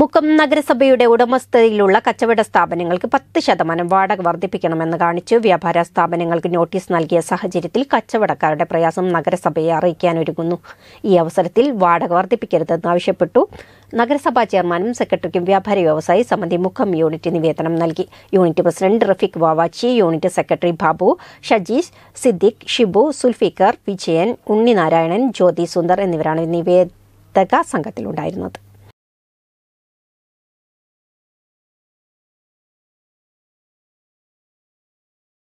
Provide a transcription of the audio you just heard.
മുക്കം നഗരസഭയുടെ ഉടമസ്ഥതയിലുള്ള കച്ചവട സ്ഥാപനങ്ങൾക്ക് പത്ത് ശതമാനം വാടക വർദ്ധിപ്പിക്കണമെന്ന് കാണിച്ച് വ്യാപാര സ്ഥാപനങ്ങൾക്ക് നോട്ടീസ് നൽകിയ സാഹചര്യത്തിൽ കച്ചവടക്കാരുടെ പ്രയാസം നഗരസഭയെ അറിയിക്കാനൊരുങ്ങുന്നു ഈ അവസരത്തിൽ വാടക വർദ്ധിപ്പിക്കരുതെന്ന് ആവശ്യപ്പെട്ടു നഗരസഭാ ചെയർമാനും സെക്രട്ടറിക്കും വ്യാപാര വ്യവസായി സമിതി മുഖം യൂണിറ്റ് നിവേദനം നൽകി unit president Rafeeq Vavachi unit secretary Babu Shajeesh Siddique Shibu Zulfikar Vijayan Unninarayanan Jyothi Sundar എന്നിവരാണ് നിവേദക സംഘത്തിലുണ്ടായിരുന്നത്